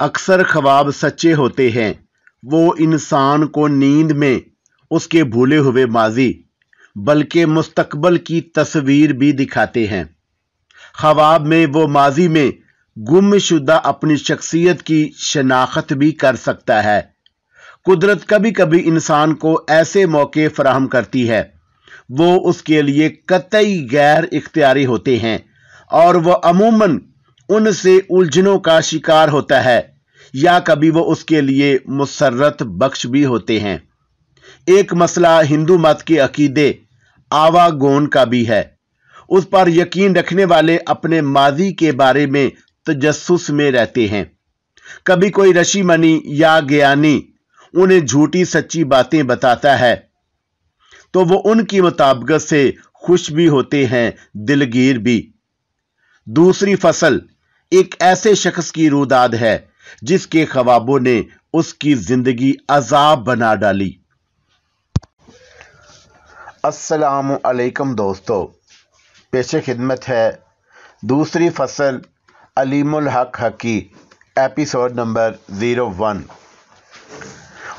अक्सर ख्वाब सच्चे होते हैं वो इंसान को नींद में उसके भूले हुए माजी बल्कि मुस्तकबल की तस्वीर भी दिखाते हैं ख्वाब में वो माजी में गुमशुदा अपनी शख्सियत की शनाख्त भी कर सकता है कुदरत कभी कभी इंसान को ऐसे मौके फराहम करती है वो उसके लिए कतई गैर इख्तियारी होते हैं और वह अमूमन उनसे उलझनों का शिकार होता है या कभी वो उसके लिए मुसरत बख्श भी होते हैं एक मसला हिंदू मत के अकीदे आवागोन का भी है उस पर यकीन रखने वाले अपने माजी के बारे में तजस्स में रहते हैं कभी कोई रशी मनी या ज्ञानी उन्हें झूठी सच्ची बातें बताता है तो वो उनकी मुताबकत से खुश भी होते हैं दिलगीर भी दूसरी फसल एक ऐसे शख्स की रुदाद है जिसके ख्वाबों ने उसकी जिंदगी अजाब बना डाली अस्सलाम वालेकुम दोस्तों पेश खिदमत है दूसरी फसल अलीमुल हक हकी एपिसोड नंबर ज़ीरो वन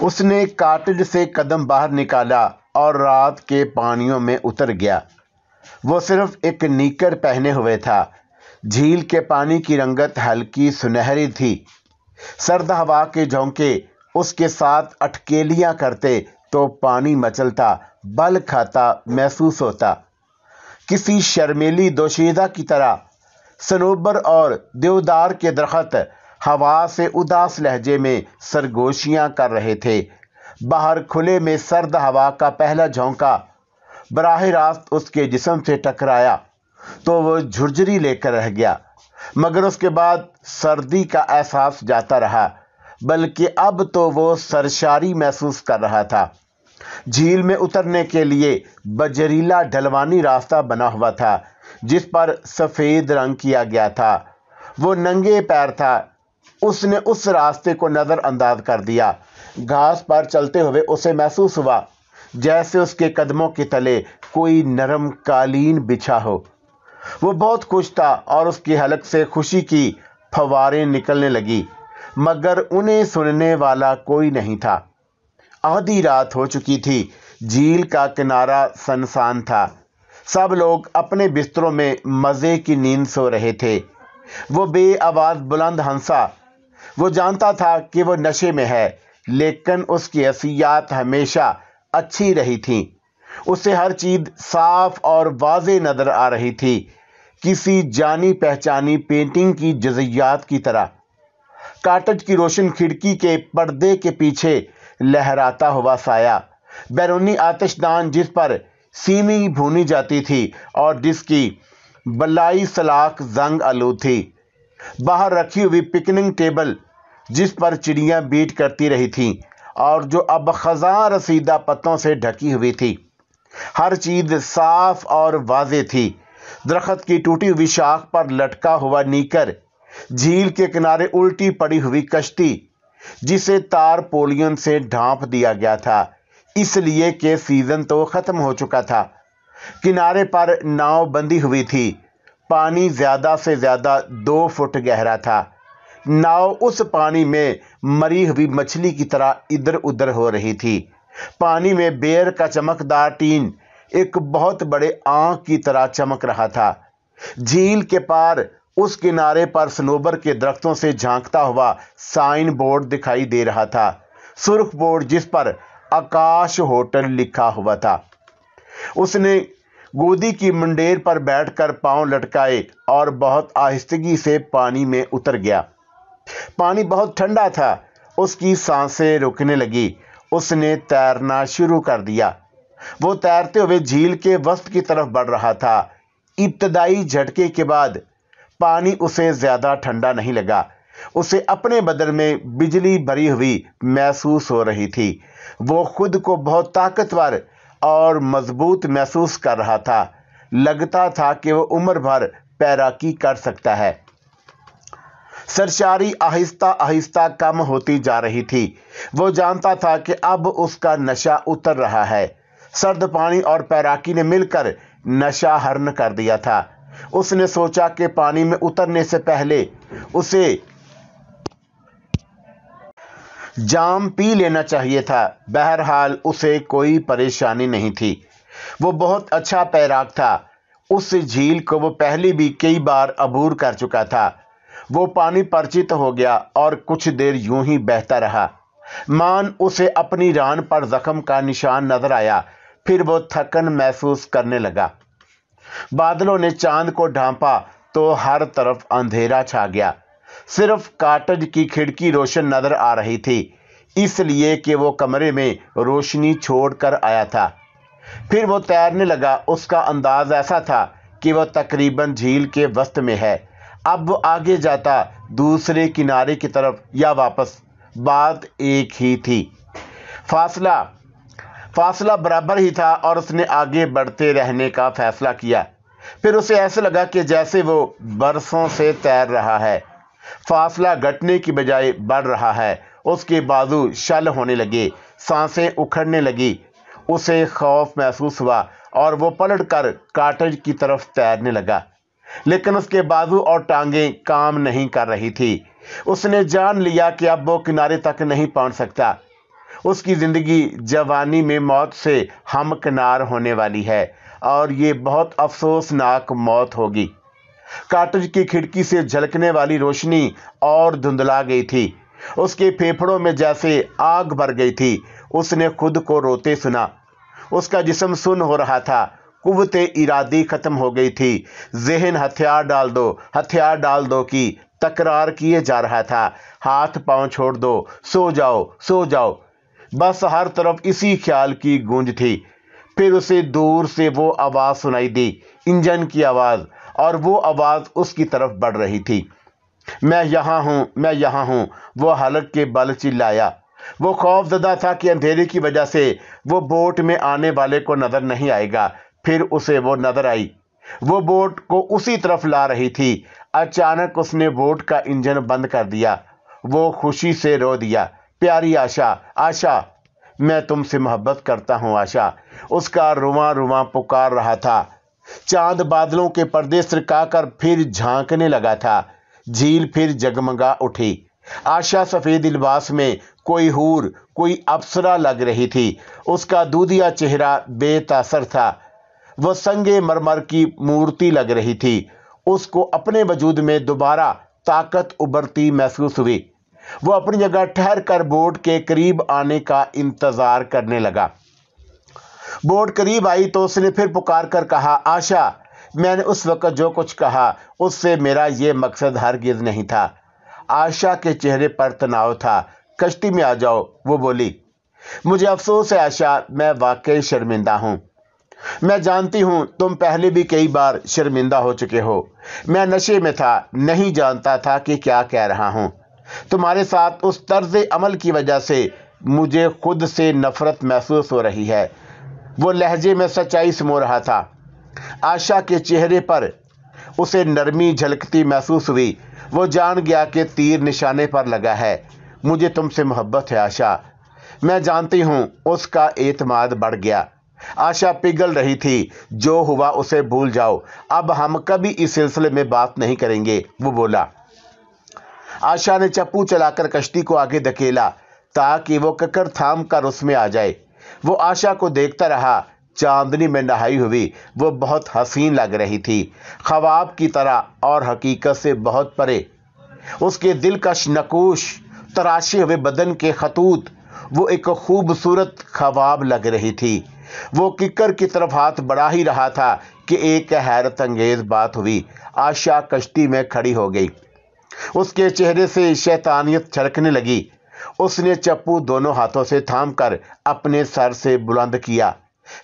उसने काटज से कदम बाहर निकाला और रात के पानियों में उतर गया वो सिर्फ एक नीकर पहने हुए था झील के पानी की रंगत हल्की सुनहरी थी सर्द हवा के झोंके उसके साथ अटकेलियां करते तो पानी मचलता बल खाता महसूस होता किसी शर्मेली दोशीदा की तरह सनोबर और देवदार के दरख्त हवा से उदास लहजे में सरगोशियां कर रहे थे बाहर खुले में सर्द हवा का पहला झोंका बराह रास्त उसके जिसम से टकराया तो वह झुरझुरी लेकर रह गया मगर उसके बाद सर्दी का एहसास जाता रहा बल्कि अब तो वो सरशारी महसूस कर रहा था झील में उतरने के लिए बजरीला ढलवानी रास्ता बना हुआ था जिस पर सफ़ेद रंग किया गया था वो नंगे पैर था उसने उस रास्ते को नज़रअंदाज कर दिया घास पर चलते हुए उसे महसूस हुआ जैसे उसके कदमों के तले कोई नरम कालीन बिछा हो वो बहुत खुश था और उसकी हलक से खुशी की फवारें निकलने लगी मगर उन्हें सुनने वाला कोई नहीं था आधी रात हो चुकी थी झील का किनारा सनसान था सब लोग अपने बिस्तरों में मज़े की नींद सो रहे थे वो बे आवाज़ बुलंद हंसा वो जानता था कि वो नशे में है लेकिन उसकी असियात हमेशा अच्छी रही थी उसे हर चीज़ साफ और वाज नज़र आ रही थी किसी जानी पहचानी पेंटिंग की जजियात की तरह काटज की रोशन खिड़की के पर्दे के पीछे लहराता हुआ साया बैरूनी आतिशदान जिस पर सीमी भूनी जाती थी और जिसकी बलाई सलाख जंग आलू थी बाहर रखी हुई पिकनिक टेबल जिस पर चिड़ियाँ बीट करती रही थीं और जो अब खजा रसीदा पत्तों से ढकी हुई थी हर चीज़ साफ और वाजे थी दरख्त की टूटी हुई शाख पर लटका हुआ नीकर झील के किनारे उल्टी पड़ी हुई कश्ती जिसे तार पोलियन से ढांप दिया गया था इसलिए के सीजन तो ख़त्म हो चुका था किनारे पर नाव बंधी हुई थी पानी ज़्यादा से ज़्यादा दो फुट गहरा था नाव उस पानी में मरी हुई मछली की तरह इधर उधर हो रही थी पानी में बेर का चमकदार टीन एक बहुत बड़े आंख की तरह चमक रहा था झील के पार उस किनारे पर सनोबर के दरख्तों से झांकता हुआ साइन बोर्ड दिखाई दे रहा था सुर्ख बोर्ड जिस पर आकाश होटल लिखा हुआ था उसने गोदी की मंडेर पर बैठकर पांव लटकाए और बहुत आहिस्तगी से पानी में उतर गया पानी बहुत ठंडा था उसकी सांसें रुकने लगी उसने तैरना शुरू कर दिया वो तैरते हुए झील के वस्त की तरफ बढ़ रहा था इब्तदाई झटके के बाद पानी उसे ज़्यादा ठंडा नहीं लगा उसे अपने बदन में बिजली भरी हुई महसूस हो रही थी वो खुद को बहुत ताकतवर और मजबूत महसूस कर रहा था लगता था कि वह उम्र भर पैराकी कर सकता है सरचारी आहिस्ता आहिस्ता कम होती जा रही थी वो जानता था कि अब उसका नशा उतर रहा है सर्द पानी और पैराकी ने मिलकर नशा हरण कर दिया था उसने सोचा कि पानी में उतरने से पहले उसे जाम पी लेना चाहिए था बहरहाल उसे कोई परेशानी नहीं थी वो बहुत अच्छा पैराक था उस झील को वो पहले भी कई बार अबूर कर चुका था वो पानी परिचित हो गया और कुछ देर यूं ही बहता रहा मान उसे अपनी रान पर जख्म का निशान नजर आया फिर वो थकन महसूस करने लगा बादलों ने चांद को ढांपा तो हर तरफ अंधेरा छा गया सिर्फ काटज की खिड़की रोशन नजर आ रही थी इसलिए कि वो कमरे में रोशनी छोड़कर आया था फिर वो तैरने लगा उसका अंदाज ऐसा था कि वह तकरीबन झील के वस्त में है अब वो आगे जाता दूसरे किनारे की तरफ या वापस बात एक ही थी फासला फासला बराबर ही था और उसने आगे बढ़ते रहने का फैसला किया फिर उसे ऐसा लगा कि जैसे वो बरसों से तैर रहा है फासला घटने की बजाय बढ़ रहा है उसके बाजू शल होने लगे सांसें उखड़ने लगी उसे खौफ महसूस हुआ और वो पलट कर काटेज की तरफ तैरने लगा लेकिन उसके बाजू और टांगें काम नहीं कर रही थी उसने जान लिया कि अब वो किनारे तक नहीं पहुंच सकता उसकी ज़िंदगी जवानी में मौत से हमकनार होने वाली है और ये बहुत अफसोसनाक मौत होगी काटज की खिड़की से झलकने वाली रोशनी और धुंधला गई थी उसके फेफड़ों में जैसे आग भर गई थी उसने खुद को रोते सुना उसका जिसम सुन हो रहा था कुवते इरादी ख़त्म हो गई थी जहन हथियार डाल दो हथियार डाल दो की तकरार किए जा रहा था हाथ पांव छोड़ दो सो जाओ सो जाओ बस हर तरफ इसी ख्याल की गूंज थी फिर उसे दूर से वो आवाज़ सुनाई दी इंजन की आवाज़ और वो आवाज़ उसकी तरफ बढ़ रही थी मैं यहाँ हूँ मैं यहाँ हूँ वो हलक के बल चिल्लाया वो खौफ जदा था कि अंधेरे की वजह से वो बोट में आने वाले को नज़र नहीं आएगा फिर उसे वो नज़र आई वो बोट को उसी तरफ ला रही थी अचानक उसने बोट का इंजन बंद कर दिया वो खुशी से रो दिया प्यारी आशा आशा मैं तुमसे मोहब्बत करता हूँ आशा उसका रुआ रुआ पुकार रहा था चांद बादलों के पर्दे सरकाकर फिर झांकने लगा था झील फिर जगमगा उठी आशा सफ़ेद लिबास में कोई हूर कोई अप्सरा लग रही थी उसका दूधिया चेहरा बेतासर था वह संगे मरमर की मूर्ति लग रही थी उसको अपने वजूद में दोबारा ताकत उभरती महसूस हुई वो अपनी जगह ठहर कर बोट के करीब आने का इंतज़ार करने लगा बोट करीब आई तो उसने फिर पुकार कर कहा आशा मैंने उस वक़्त जो कुछ कहा उससे मेरा ये मकसद हरगिज़ नहीं था आशा के चेहरे पर तनाव था कश्ती में आ जाओ वो बोली मुझे अफसोस है आशा मैं वाकई शर्मिंदा हूं मैं जानती हूं तुम पहले भी कई बार शर्मिंदा हो चुके हो मैं नशे में था नहीं जानता था कि क्या कह रहा हूं तुम्हारे साथ उस तर्ज अमल की वजह से मुझे खुद से नफ़रत महसूस हो रही है वो लहजे में सच्चाई समो रहा था आशा के चेहरे पर उसे नरमी झलकती महसूस हुई वो जान गया कि तीर निशाने पर लगा है मुझे तुमसे मोहब्बत है आशा मैं जानती हूँ उसका एतमाद बढ़ गया आशा पिघल रही थी जो हुआ उसे भूल जाओ अब हम कभी इस सिलसिले में बात नहीं करेंगे वो बोला आशा ने चप्पू चलाकर कश्ती को आगे धकेला ताकि वो ककर थाम कर उसमें आ जाए वो आशा को देखता रहा चांदनी में नहाई हुई वो बहुत हसीन लग रही थी ख्वाब की तरह और हकीकत से बहुत परे उसके दिल का नकूश तराशे हुए बदन के खतूत वो एक खूबसूरत ख्वाब लग रही थी वो किकर की तरफ हाथ बढ़ा ही रहा था कि एक हैरत अंगेज बात हुई आशा कश्ती में खड़ी हो गई उसके चेहरे से शैतानियत छलकने लगी उसने चप्पू दोनों हाथों से थामकर अपने सर से बुलंद किया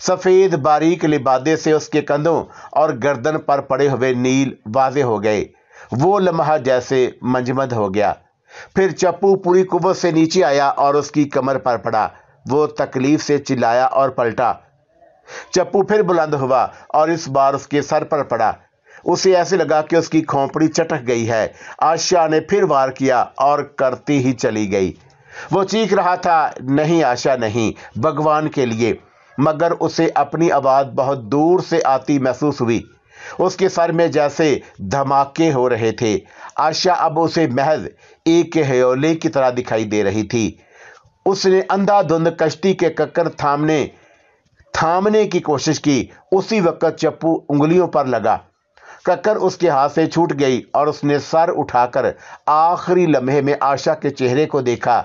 सफ़ेद बारीक लिबादे से उसके कंधों और गर्दन पर पड़े हुए नील वाजे हो गए वो लम्हा जैसे मंजमद हो गया फिर चप्पू पूरी कुवत से नीचे आया और उसकी कमर पर पड़ा वो तकलीफ से चिल्लाया और पलटा चप्पू फिर बुलंद हुआ और इस बार उसके सर पर पड़ा उसे ऐसे लगा कि उसकी खोपड़ी चटक गई है आशा ने फिर वार किया और करती ही चली गई वो चीख रहा था नहीं आशा नहीं भगवान के लिए मगर उसे अपनी आवाज़ बहुत दूर से आती महसूस हुई उसके सर में जैसे धमाके हो रहे थे आशा अब उसे महज एक हयोले की तरह दिखाई दे रही थी उसने अंधाधुंध कश्ती के कक्कर थामने थामने की कोशिश की उसी वक्त चप्पू उंगलियों पर लगा ककर उसके हाथ से छूट गई और उसने सर उठाकर आखिरी लम्हे में आशा के चेहरे को देखा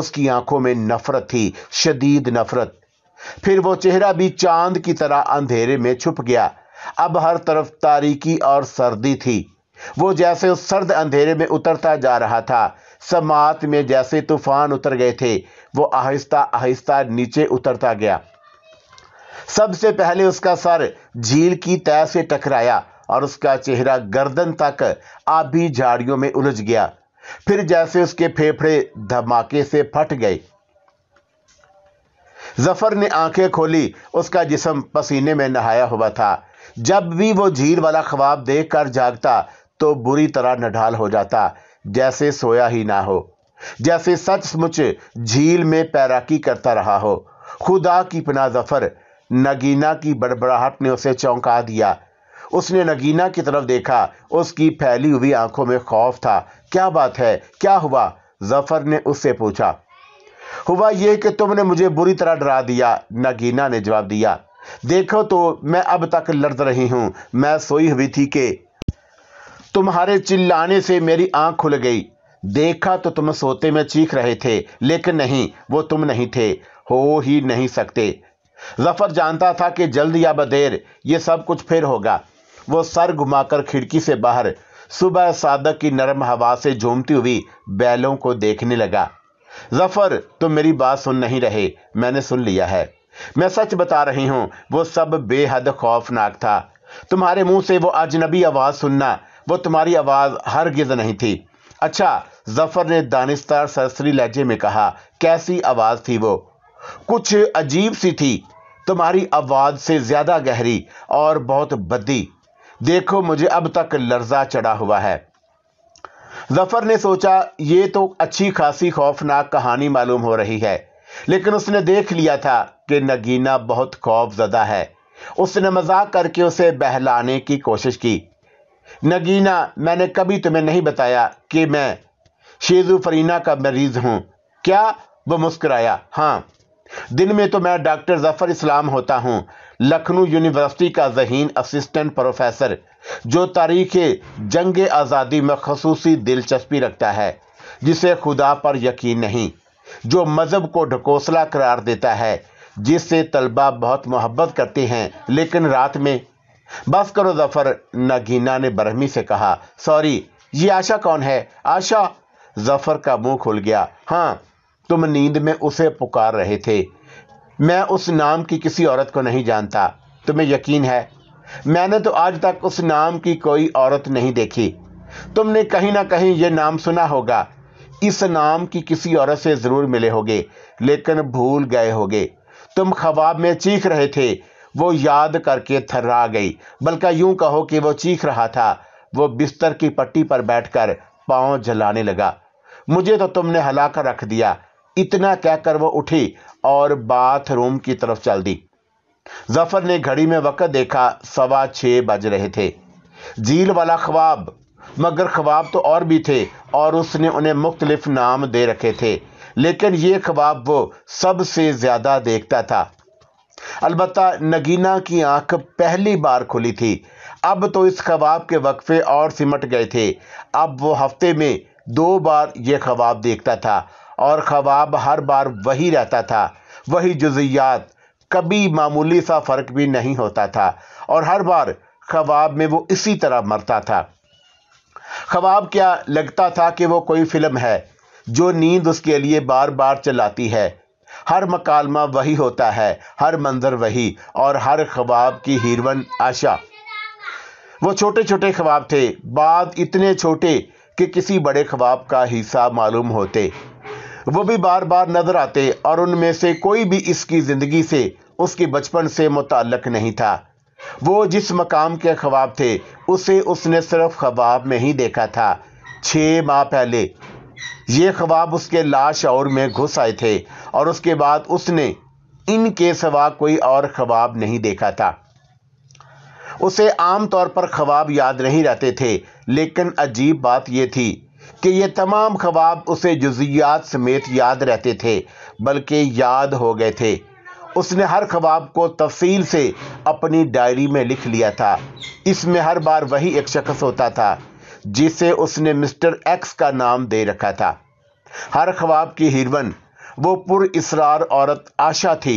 उसकी आंखों में नफरत थी शदीद नफरत फिर वो चेहरा भी चांद की तरह अंधेरे में छुप गया अब हर तरफ तारीकी और सर्दी थी वो जैसे उस सर्द अंधेरे में उतरता जा रहा था समात में जैसे तूफान उतर गए थे वो आहिस्ता आहिस्ता नीचे उतरता गया सबसे पहले उसका सर झील की तय से टकराया और उसका चेहरा गर्दन तक आबी झाड़ियों में उलझ गया फिर जैसे उसके फेफड़े धमाके से फट गए जफर ने आंखें खोली उसका जिसम पसीने में नहाया हुआ था जब भी वो झील वाला ख्वाब देख कर जागता तो बुरी तरह नढाल हो जाता जैसे सोया ही ना हो जैसे सचमुच झील में पैराकी करता रहा हो खुदा की पना जफर नगीना की बड़बड़ाहट ने उसे चौंका दिया उसने नगीना की तरफ देखा उसकी फैली हुई आंखों में खौफ था क्या बात है क्या हुआ जफर ने उससे पूछा हुआ यह कि तुमने मुझे बुरी तरह डरा दिया नगीना ने जवाब दिया देखो तो मैं अब तक लड़ रही हूं मैं सोई हुई थी कि तुम्हारे चिल्लाने से मेरी आंख खुल गई देखा तो तुम सोते में चीख रहे थे लेकिन नहीं वो तुम नहीं थे हो ही नहीं सकते जफर जानता था कि जल्द या बदेर ये सब कुछ फिर होगा वो सर घुमाकर खिड़की से बाहर सुबह सादक की नरम हवा से झूमती हुई बैलों को देखने लगा जफर तुम मेरी बात सुन नहीं रहे मैंने सुन लिया है मैं सच बता रही हूं वो सब बेहद खौफनाक था तुम्हारे मुंह से वो अजनबी आवाज़ सुनना वो तुम्हारी आवाज़ हर गिज नहीं थी अच्छा जफर ने दानिस्तार सरसरी लहजे में कहा कैसी आवाज़ थी वो कुछ अजीब सी थी तुम्हारी आवाज से ज्यादा गहरी और बहुत बदी देखो मुझे अब तक लर्जा चढ़ा हुआ है जफर ने सोचा ये तो अच्छी खासी खौफनाक कहानी मालूम हो रही है लेकिन उसने देख लिया था कि नगीना बहुत खौफ जदा है उसने मजाक करके उसे बहलाने की कोशिश की नगीना मैंने कभी तुम्हें नहीं बताया कि मैं शेजु फरीना का मरीज हूं क्या वो मुस्कराया हां दिन में तो मैं डॉक्टर जफ़र इस्लाम होता हूँ लखनऊ यूनिवर्सिटी का जहीन असिस्टेंट प्रोफेसर जो तारीख जंग आज़ादी में खसूसी दिलचस्पी रखता है जिसे खुदा पर यकीन नहीं जो मज़हब को ढकोसला करार देता है जिससे तलबा बहुत मोहब्बत करते हैं लेकिन रात में बस करो जफ़र नगीना ने बरहमी से कहा सॉरी ये आशा कौन है आशा जफ़र का मुंह खुल गया हाँ तुम नींद में उसे पुकार रहे थे मैं उस नाम की किसी औरत को नहीं जानता तुम्हें यकीन है मैंने तो आज तक उस नाम की कोई औरत नहीं देखी तुमने कहीं ना कहीं यह नाम सुना होगा इस नाम की किसी औरत से ज़रूर मिले होगे लेकिन भूल गए होगे तुम ख्वाब में चीख रहे थे वो याद करके थर्रा गई बल्कि यूं कहो कि वो चीख रहा था वो बिस्तर की पट्टी पर बैठकर पांव जलाने लगा मुझे तो तुमने कर रख दिया इतना कहकर वह उठी और बाथरूम की तरफ चल दी जफर ने घड़ी में वक्त देखा सवा छ बज रहे थे झील वाला ख्वाब मगर ख्वाब तो और भी थे और उसने उन्हें मुख्तलिफ नाम दे रखे थे लेकिन ये ख्वाब वो सबसे ज़्यादा देखता था अलबत् नगीना की आंख पहली बार खुली थी अब तो इस ख्वाब के वक्फे और सिमट गए थे अब वो हफ्ते में दो बार ये ख्वाब देखता था और ख्वाब हर बार वही रहता था वही जुजियात कभी मामूली सा फ़र्क भी नहीं होता था और हर बार ख्वाब में वो इसी तरह मरता था ख्वाब क्या लगता था कि वो कोई फ़िल्म है जो नींद उसके लिए बार बार चलाती है हर मकालमा वही होता है हर मंजर वही और हर ख्वाब की हीरवन आशा वो छोटे छोटे ख्वाब थे बाद इतने छोटे कि किसी बड़े ख्वाब का हिस्सा मालूम होते वो भी बार बार नजर आते और उनमें से कोई भी इसकी ज़िंदगी से उसके बचपन से मुतक नहीं था वो जिस मकाम के ख्वाब थे उसे उसने सिर्फ ख्वाब में ही देखा था छः माह पहले ये ख्वाब उसके लाश और में घुस आए थे और उसके बाद उसने इनके सवा कोई और ख्वाब नहीं देखा था उसे आम तौर पर ख्वाब याद नहीं रहते थे लेकिन अजीब बात यह थी कि ये तमाम ख्वाब उसे जुजियात समेत याद रहते थे बल्कि याद हो गए थे उसने हर ख्वाब को तफसील से अपनी डायरी में लिख लिया था इसमें हर बार वही एक शख्स होता था जिसे उसने मिस्टर एक्स का नाम दे रखा था हर ख्वाब की हिरवन वो पुर इसरार औरत आशा थी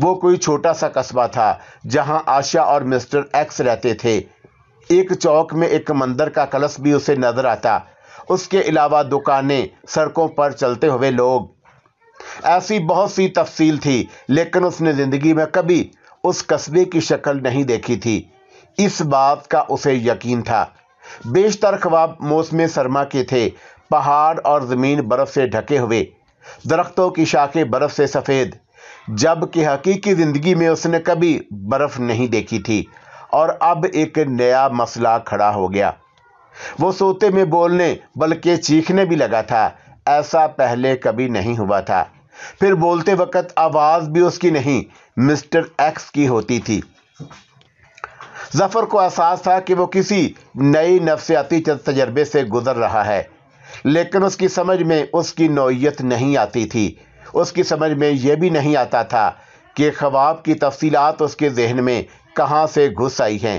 वो कोई छोटा सा कस्बा था जहां आशा और मिस्टर एक्स रहते थे एक चौक में एक मंदिर का कलश भी उसे नजर आता उसके अलावा दुकानें सड़कों पर चलते हुए लोग ऐसी बहुत सी तफसील थी लेकिन उसने ज़िंदगी में कभी उस कस्बे की शक्ल नहीं देखी थी इस बात का उसे यकीन था बेशतर ख्वाब मौसम सरमा के थे पहाड़ और ज़मीन बर्फ़ से ढके हुए दरख्तों की शाखें बर्फ़ से सफ़ेद जबकि हकीकी ज़िंदगी में उसने कभी बर्फ़ नहीं देखी थी और अब एक नया मसला खड़ा हो गया वो सोते में बोलने बल्कि चीखने भी लगा था ऐसा पहले कभी नहीं हुआ था फिर बोलते वक्त आवाज़ भी उसकी नहीं मिस्टर एक्स की होती थी जफ़र को एहसास था कि वो किसी नई नफसियाती तजर्बे से गुजर रहा है लेकिन उसकी समझ में उसकी नोयत नहीं आती थी उसकी समझ में यह भी नहीं आता था कि ख्वाब की तफसीलात उसके जहन में कहाँ से घुस आई हैं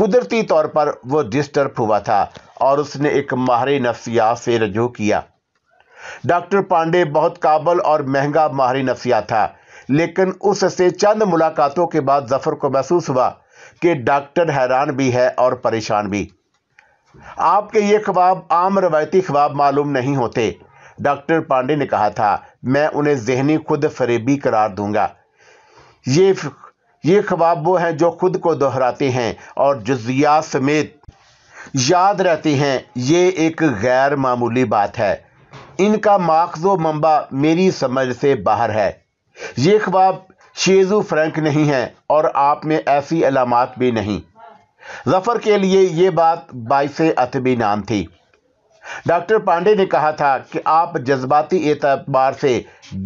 कुदरती तौर पर वो डिस्टर्ब हुआ था और उसने एक माहर नफ्सियात से रजू किया डॉक्टर पांडे बहुत काबल और महंगा माहरी नफ्सिया था लेकिन उससे चंद मुलाकातों के बाद जफर को महसूस हुआ कि डॉक्टर हैरान भी है और परेशान भी आपके ये ख्वाब आम रवायती ख्वाब मालूम नहीं होते डॉक्टर पांडे ने कहा था मैं उन्हें जहनी खुद फरेबी करार दूंगा ये ये ख्वाब वो हैं जो खुद को दोहराते हैं और जजिया समेत याद रहते हैं ये एक गैर मामूली बात है इनका माखजो मंबा मेरी समझ से बाहर है ये ख्वाब शेजू फ्रैंक नहीं है और आप में ऐसी अलामत भी नहीं जफर के लिए ये बात बाईस अतबी नाम थी डॉक्टर पांडे ने कहा था कि आप जज्बाती एतबार से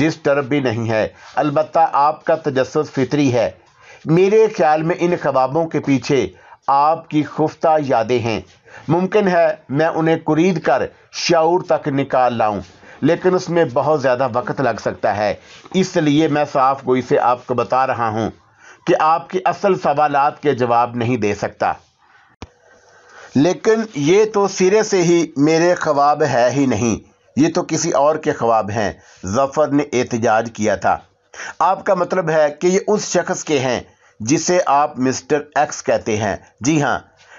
डिस्टर्ब भी नहीं है अलबत् आपका तजस फितरी है मेरे ख्याल में इन ख्वाबों के पीछे आपकी खुफ्ता यादें हैं मुमकिन है मैं उन्हें कुरीद कर शौर तक निकाल लाऊं लेकिन उसमें बहुत ज़्यादा वक्त लग सकता है इसलिए मैं साफ गोई से आपको बता रहा हूँ कि आपके असल सवालात के जवाब नहीं दे सकता लेकिन ये तो सिरे से ही मेरे ख्वाब है ही नहीं ये तो किसी और के ख्वाब हैं जफ़र ने एहतजाज किया था आपका मतलब है कि ये उस शख्स के हैं जिसे आप मिस्टर एक्स कहते हैं जी हाँ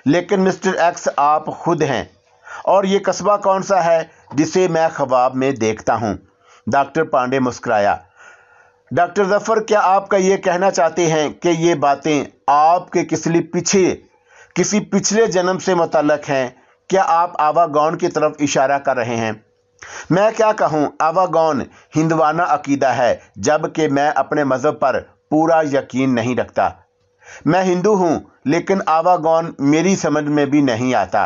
लेकिन मिस्टर एक्स आप खुद हैं और ये कस्बा कौन सा है जिसे मैं ख्वाब में देखता हूँ डॉक्टर पांडे मुस्कराया डॉक्टर जफ़र क्या आपका ये कहना चाहते हैं कि ये बातें आपके किसी पीछे किसी पिछले जन्म से मुतलक हैं क्या आप आवागौन की तरफ इशारा कर रहे हैं मैं क्या कहूँ आवागौन हिंदवाना अकीदा है जबकि मैं अपने मज़हब पर पूरा यकीन नहीं रखता मैं हिंदू हूं लेकिन आवागौन मेरी समझ में भी नहीं आता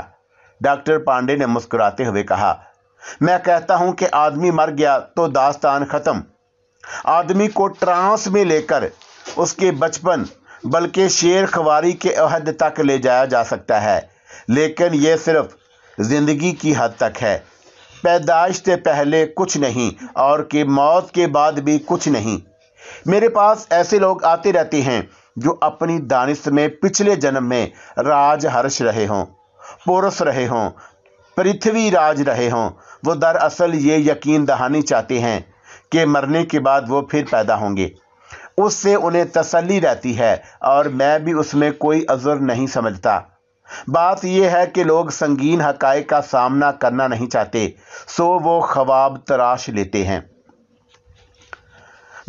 डॉक्टर पांडे ने मुस्कुराते हुए कहा मैं कहता हूं कि आदमी मर गया तो दास्तान ख़त्म आदमी को ट्रांस में लेकर उसके बचपन बल्कि शेर खवारी के अहद तक ले जाया जा सकता है लेकिन यह सिर्फ ज़िंदगी की हद तक है पैदाइश से पहले कुछ नहीं और कि मौत के बाद भी कुछ नहीं मेरे पास ऐसे लोग आते रहते हैं जो अपनी दानिश में पिछले जन्म में राज हर्ष रहे हों पोरस रहे हों पृथ्वी राज रहे हों वो दरअसल ये यकीन दहानी चाहते हैं कि मरने के बाद वो फिर पैदा होंगे उससे उन्हें तसल्ली रहती है और मैं भी उसमें कोई अजर नहीं समझता बात यह है कि लोग संगीन हकाय का सामना करना नहीं चाहते सो वो ख्वाब तराश लेते हैं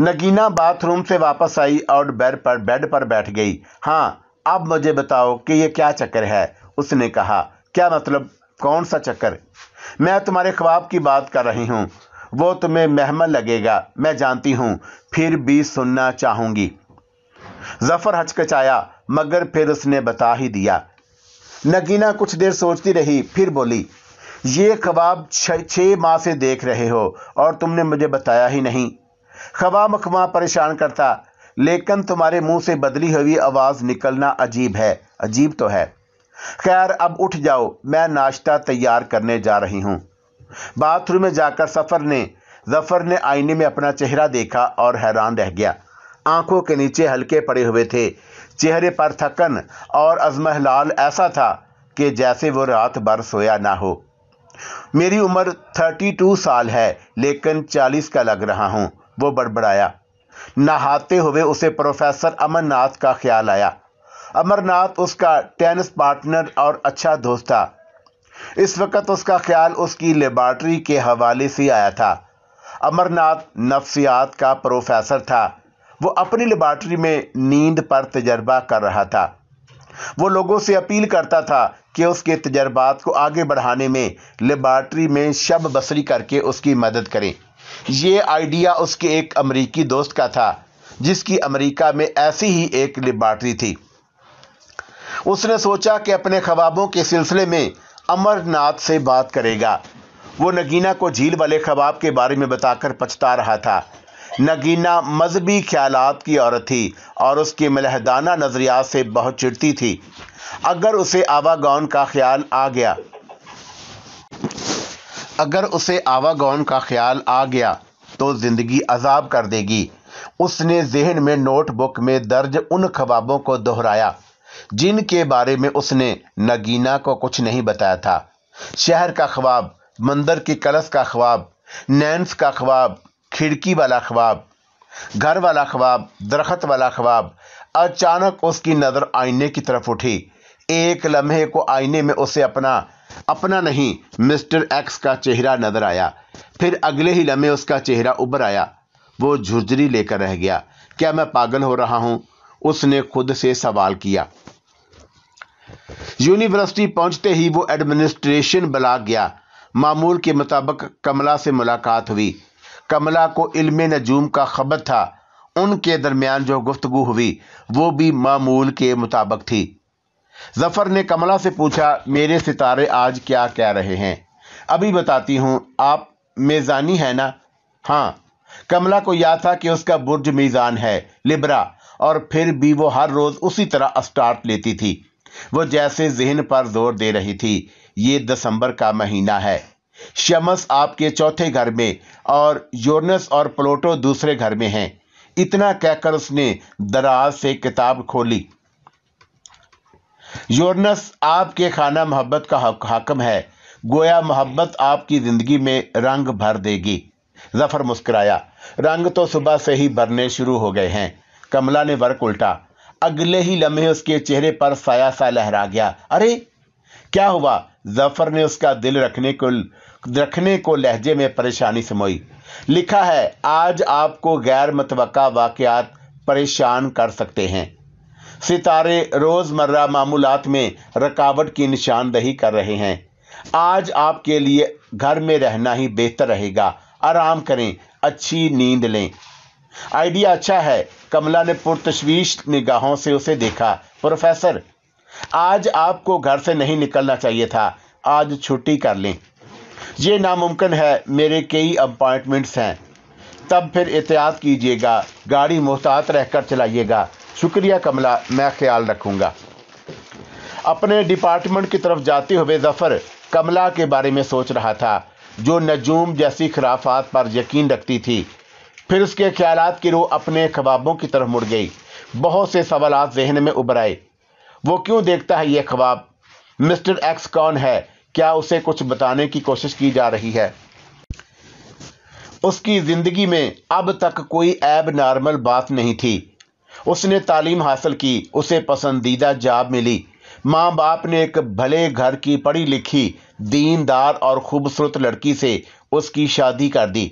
नगीना बाथरूम से वापस आई और बेड पर बेड पर बैठ गई हाँ अब मुझे बताओ कि ये क्या चक्कर है उसने कहा क्या मतलब कौन सा चक्कर मैं तुम्हारे ख्वाब की बात कर रही हूँ वो तुम्हें महमल लगेगा मैं जानती हूँ फिर भी सुनना चाहूँगी जफर हचकचाया मगर फिर उसने बता ही दिया नगीना कुछ देर सोचती रही फिर बोली ये ख्वाब छः माह से देख रहे हो और तुमने मुझे बताया ही नहीं खबा मखमा परेशान करता लेकिन तुम्हारे मुंह से बदली हुई आवाज निकलना अजीब है अजीब तो है खैर अब उठ जाओ मैं नाश्ता तैयार करने जा रही हूं बाथरूम में जाकर सफ़र ने जफर ने आईने में अपना चेहरा देखा और हैरान रह गया आंखों के नीचे हल्के पड़े हुए थे चेहरे पर थकन और अजमहलाल ऐसा था कि जैसे वो रात भर सोया ना हो मेरी उम्र थर्टी टू साल है लेकिन चालीस का लग रहा हूं वो बड़बड़ाया नहाते हुए उसे प्रोफेसर अमरनाथ का ख्याल आया अमरनाथ उसका टेनिस पार्टनर और अच्छा दोस्त था इस वक्त उसका ख्याल उसकी लेबार्ट्री के हवाले से आया था अमरनाथ नफ्सियात का प्रोफेसर था वो अपनी लेबार्ट्री में नींद पर तजर्बा कर रहा था वो लोगों से अपील करता था कि उसके तजर्बात को आगे बढ़ाने में लेबार्ट्री में शब बसरी करके उसकी मदद करें ये आइडिया उसके एक अमरीकी दोस्त का था जिसकी अमेरिका में ऐसी ही एक लेबार्ट्री थी उसने सोचा कि अपने ख्वाबों के सिलसिले में अमरनाथ से बात करेगा वो नगीना को झील वाले ख्वाब के बारे में बताकर पछता रहा था नगीना मजहबी ख्याल की औरत थी और उसके मलहदाना नज़रियात से बहुत चिड़ती थी अगर उसे आवागौन का ख्याल आ गया अगर उसे आवागौन का ख्याल आ गया तो ज़िंदगी अजाब कर देगी उसने जहन में नोटबुक में दर्ज उन ख्वाबों को दोहराया जिनके बारे में उसने नगीना को कुछ नहीं बताया था शहर का ख्वाब मंदिर की कलश का ख्वाब नैन्स का ख्वाब खिड़की वाला ख्वाब घर वाला ख्वाब दरख्त वाला ख्वाब अचानक उसकी नज़र आईने की तरफ उठी एक लम्हे को आईने में उसे अपना अपना नहीं मिस्टर एक्स का चेहरा नजर आया फिर अगले ही लम्हे उसका चेहरा उभर आया वो झुरझुरी लेकर रह गया क्या मैं पागल हो रहा हूं उसने खुद से सवाल किया यूनिवर्सिटी पहुंचते ही वो एडमिनिस्ट्रेशन बुला गया मामूल के मुताबिक कमला से मुलाकात हुई कमला को इल्म नजूम का खबर था उनके दरमियान जो गुफ्तगु हुई वो भी मामूल के मुताबिक थी जफर ने कमला से पूछा मेरे सितारे आज क्या कह रहे हैं अभी बताती हूं आप मेज़ानी है ना हाँ कमला को याद था कि उसका बुर्ज मीज़ान है लिब्रा और फिर भी वो हर रोज़ उसी तरह स्टार्ट लेती थी वो जैसे जहन पर जोर दे रही थी ये दिसंबर का महीना है शमस आपके चौथे घर में और यूरनस और प्लोटो दूसरे घर में हैं इतना कहकर उसने दराज से किताब खोली जोरनस आपके खाना मोहब्बत का हाकम है गोया मोहब्बत आपकी ज़िंदगी में रंग भर देगी जफर मुस्कुराया रंग तो सुबह से ही भरने शुरू हो गए हैं कमला ने वर्क उल्टा अगले ही लम्हे उसके चेहरे पर साया सा लहरा गया अरे क्या हुआ जफर ने उसका दिल रखने को रखने को लहजे में परेशानी समोई लिखा है आज आपको गैर मतवक़ा वाकयात परेशान कर सकते हैं सितारे रोज़मर्रा मामूलात में रकावट की निशानदही कर रहे हैं आज आपके लिए घर में रहना ही बेहतर रहेगा आराम करें अच्छी नींद लें आइडिया अच्छा है कमला ने पुरतश्वीश निगाहों से उसे देखा प्रोफेसर आज आपको घर से नहीं निकलना चाहिए था आज छुट्टी कर लें यह नामुमकिन है मेरे कई अपॉइंटमेंट्स हैं तब फिर एहतियात कीजिएगा गाड़ी मोहतात रहकर चलाइएगा शुक्रिया कमला मैं ख्याल रखूंगा अपने डिपार्टमेंट की तरफ जाते हुए जफ़र कमला के बारे में सोच रहा था जो नजूम जैसी खराफात पर यकीन रखती थी फिर उसके ख्याल की रूह अपने ख्वाबों की तरफ मुड़ गई बहुत से सवाल जहन में उभर आए वो क्यों देखता है ये ख्वाब मिस्टर एक्स कौन है क्या उसे कुछ बताने की कोशिश की जा रही है उसकी ज़िंदगी में अब तक कोई ऐब नॉर्मल बात नहीं थी उसने तालीम हासिल की उसे पसंदीदा जाब मिली माँ बाप ने एक भले घर की पढ़ी लिखी दीनदार और खूबसूरत लड़की से उसकी शादी कर दी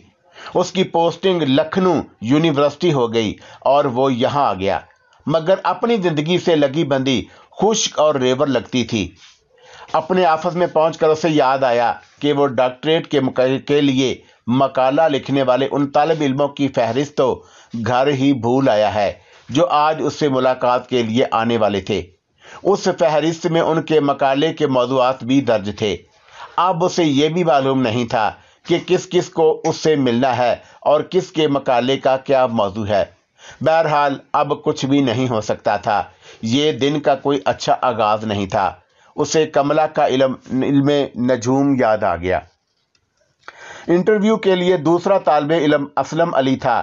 उसकी पोस्टिंग लखनऊ यूनिवर्सिटी हो गई और वो यहाँ आ गया मगर अपनी ज़िंदगी से लगी बंदी खुश्क और रेवर लगती थी अपने ऑफिस में पहुंचकर उसे याद आया कि वो डॉक्टरेट के के लिए मकाला लिखने वाले उन तालब इलमों की फहरिस्त तो घर ही भूल आया है जो आज उससे मुलाकात के लिए आने वाले थे उस फहरिस्त में उनके मकाले के मौजूद भी दर्ज थे अब उसे यह भी मालूम नहीं था कि किस किस को उससे मिलना है और किस के मकाले का क्या मौजू है बहरहाल अब कुछ भी नहीं हो सकता था ये दिन का कोई अच्छा आगाज़ नहीं था उसे कमला का इलम इल्म नजूम याद आ गया इंटरव्यू के लिए दूसरा तालब इलम असलम अली था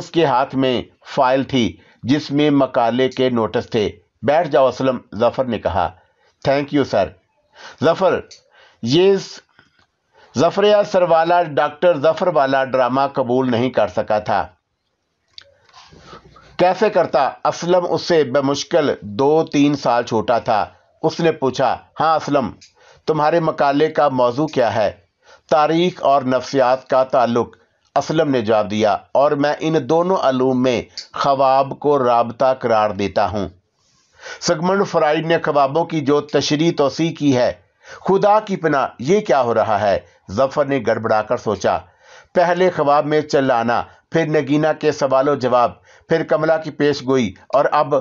उसके हाथ में फाइल थी जिसमें मकाले के नोटिस थे बैठ जाओ असलम जफ़र ने कहा थैंक यू सर जफ़र ये जफ़र या सरवाला डॉक्टर जफ़र वाला ड्रामा कबूल नहीं कर सका था कैसे करता असलम उससे बमुश्किल दो तीन साल छोटा था उसने पूछा हाँ असलम तुम्हारे मकाले का मौजू क्या है तारीख और नफ्सियात का ताल्लुक असलम ने जवाब दिया और मैं इन दोनों आलूम में ख्वाब को रबता करार देता हूँ सगमंड फ्राइड ने ख्वाबों की जो तशरी तोसी की है खुदा की पना ये क्या हो रहा है जफर ने गड़बड़ाकर सोचा पहले ख्वाब में चल आना फिर नगीना के सवाल जवाब फिर कमला की पेश गोई और अब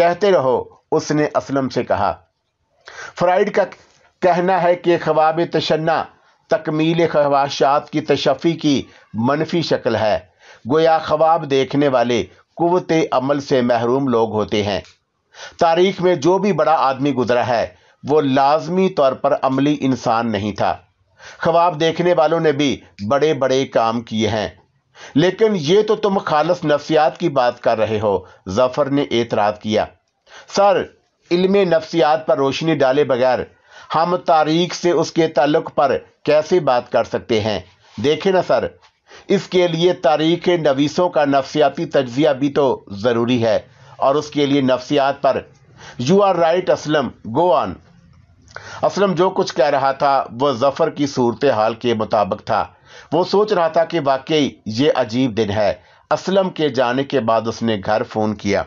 कहते रहो उसने असलम से कहा फ्राइड का कहना है कि ख्वाब तशन्ना तकमील खवाशात की तशफ़ी की मनफी शक्ल है गोया ख्वाब देखने वाले कुत अमल से महरूम लोग होते हैं तारीख में जो भी बड़ा आदमी गुजरा है वो लाजमी तौर पर अमली इंसान नहीं था ख्वाब देखने वालों ने भी बड़े बड़े काम किए हैं लेकिन ये तो तुम खालस नफ्सियात की बात कर रहे हो जफर ने एतराज़ किया सर इल्म नफ्सियात पर रोशनी डाले बगैर हम तारीख से उसके तल्लक पर कैसे बात कर सकते हैं देखें ना सर इसके लिए तारीख नवीसों का नफसियाती तजिया भी तो ज़रूरी है और उसके लिए नफसियात पर you are right Aslam go on Aslam जो कुछ कह रहा था वह जफर की सूरत हाल के मुताबिक था वो सोच रहा था कि वाकई ये अजीब दिन है असलम के जाने के बाद उसने घर फ़ोन किया